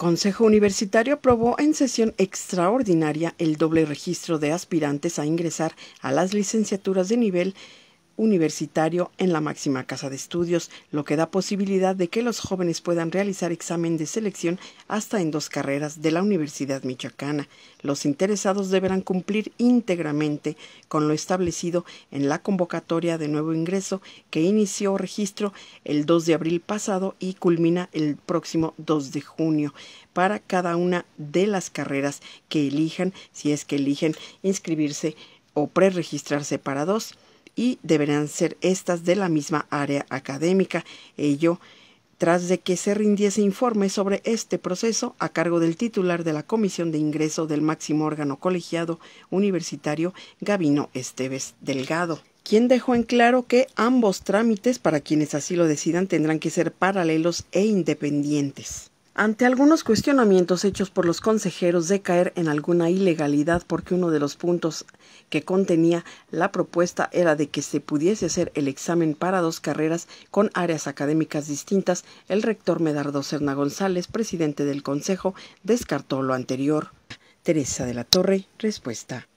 Consejo Universitario aprobó en sesión extraordinaria el doble registro de aspirantes a ingresar a las licenciaturas de nivel universitario en la máxima casa de estudios, lo que da posibilidad de que los jóvenes puedan realizar examen de selección hasta en dos carreras de la Universidad Michoacana. Los interesados deberán cumplir íntegramente con lo establecido en la convocatoria de nuevo ingreso que inició registro el 2 de abril pasado y culmina el próximo 2 de junio para cada una de las carreras que elijan, si es que eligen inscribirse o preregistrarse para dos y deberán ser estas de la misma área académica, ello tras de que se rindiese informe sobre este proceso a cargo del titular de la Comisión de Ingreso del máximo órgano colegiado universitario, Gabino Esteves Delgado quien dejó en claro que ambos trámites, para quienes así lo decidan, tendrán que ser paralelos e independientes. Ante algunos cuestionamientos hechos por los consejeros de caer en alguna ilegalidad porque uno de los puntos que contenía la propuesta era de que se pudiese hacer el examen para dos carreras con áreas académicas distintas, el rector Medardo Serna González, presidente del Consejo, descartó lo anterior. Teresa de la Torre, respuesta.